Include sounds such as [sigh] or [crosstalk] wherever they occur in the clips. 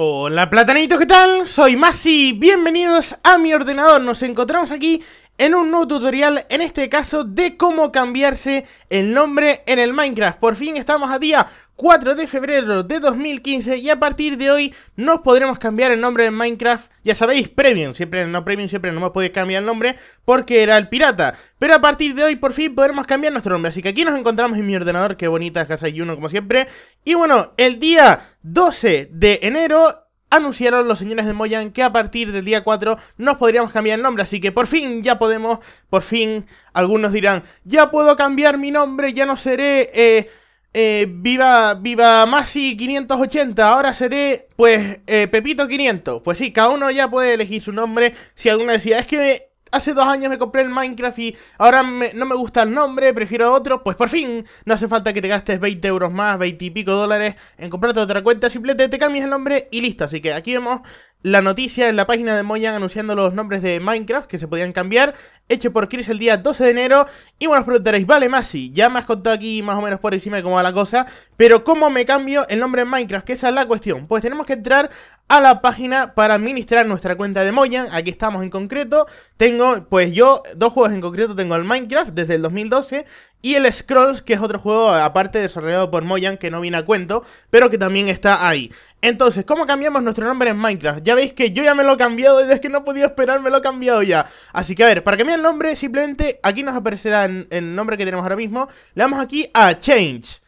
Hola platanitos, ¿qué tal? Soy Masi, bienvenidos a mi ordenador. Nos encontramos aquí en un nuevo tutorial, en este caso de cómo cambiarse el nombre en el Minecraft. Por fin estamos a día 4 de febrero de 2015 y a partir de hoy nos podremos cambiar el nombre en Minecraft, ya sabéis, Premium, siempre no Premium, siempre no me podéis cambiar el nombre porque era el pirata, pero a partir de hoy por fin podremos cambiar nuestro nombre, así que aquí nos encontramos en mi ordenador, qué bonita casa y uno como siempre, y bueno, el día 12 de enero anunciaron los señores de Moyan que a partir del día 4 nos podríamos cambiar el nombre, así que por fin ya podemos, por fin, algunos dirán, ya puedo cambiar mi nombre, ya no seré, eh, eh, viva, viva Masi 580, ahora seré, pues, eh, Pepito 500, pues sí, cada uno ya puede elegir su nombre, si alguna decía, es que hace dos años me compré el Minecraft y ahora no me gusta el nombre, prefiero otro, pues por fin, no hace falta que te gastes 20 euros más, 20 y pico dólares en comprarte otra cuenta, simplemente te cambias el nombre y listo. Así que aquí vemos la noticia en la página de Moyan anunciando los nombres de Minecraft que se podían cambiar, hecho por Chris el día 12 de enero. Y bueno, os preguntaréis, vale, Masi, ya me has contado aquí más o menos por encima de cómo va la cosa, pero ¿cómo me cambio el nombre en Minecraft? Que esa es la cuestión. Pues tenemos que entrar a la página para administrar nuestra cuenta de Moyan, aquí estamos en concreto. Tengo, pues yo, dos juegos en concreto, tengo el Minecraft desde el 2012, y el Scrolls, que es otro juego aparte desarrollado por Moyan, que no viene a cuento, pero que también está ahí. Entonces, ¿cómo cambiamos nuestro nombre en Minecraft? Ya veis que yo ya me lo he cambiado y es que no he podido esperar, me lo he cambiado ya. Así que a ver, para cambiar el nombre, simplemente aquí nos aparecerá el nombre que tenemos ahora mismo. Le damos aquí a Change.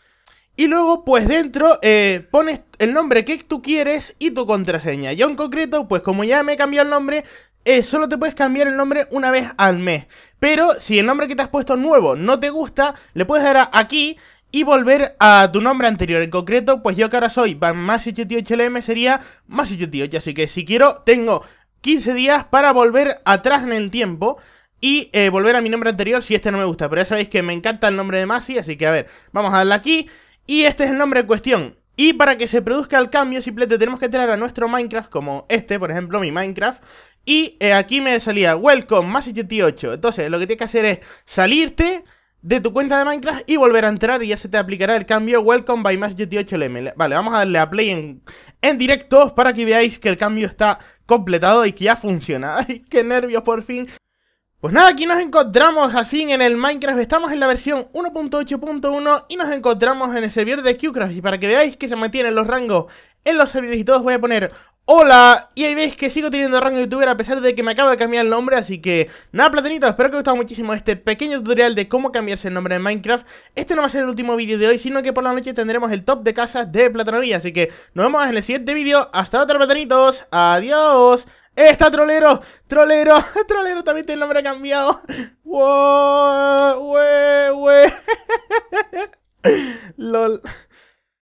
Y luego, pues dentro, eh, pones el nombre que tú quieres y tu contraseña. Yo en concreto, pues como ya me he cambiado el nombre, eh, solo te puedes cambiar el nombre una vez al mes. Pero si el nombre que te has puesto nuevo no te gusta, le puedes dar aquí y volver a tu nombre anterior. En concreto, pues yo que ahora soy para 88 lm sería más 88 Así que si quiero, tengo 15 días para volver atrás en el tiempo. Y eh, volver a mi nombre anterior si este no me gusta. Pero ya sabéis que me encanta el nombre de Masi. Así que a ver, vamos a darle aquí. Y este es el nombre en cuestión. Y para que se produzca el cambio, simplemente tenemos que entrar a nuestro Minecraft, como este, por ejemplo, mi Minecraft. Y eh, aquí me salía Welcome más 88. Entonces, lo que tiene que hacer es salirte de tu cuenta de Minecraft y volver a entrar y ya se te aplicará el cambio Welcome by más 88 lm Vale, vamos a darle a play en, en directo para que veáis que el cambio está completado y que ya funciona. [laughs] ¡Ay, qué nervios por fin! Pues nada, aquí nos encontramos al fin en el Minecraft, estamos en la versión 1.8.1 y nos encontramos en el servidor de Qcraft y para que veáis que se mantienen los rangos en los servidores y todos voy a poner Hola, y ahí veis que sigo teniendo rango youtuber a pesar de que me acabo de cambiar el nombre Así que, nada platanitos, espero que os haya gustado muchísimo este pequeño tutorial de cómo cambiarse el nombre en Minecraft Este no va a ser el último vídeo de hoy, sino que por la noche tendremos el top de casas de Platanovilla Así que, nos vemos en el siguiente vídeo, hasta otra platanitos, adiós Está trolero, trolero, [laughs] trolero, también tiene el nombre cambiado. Wow, [laughs] LOL.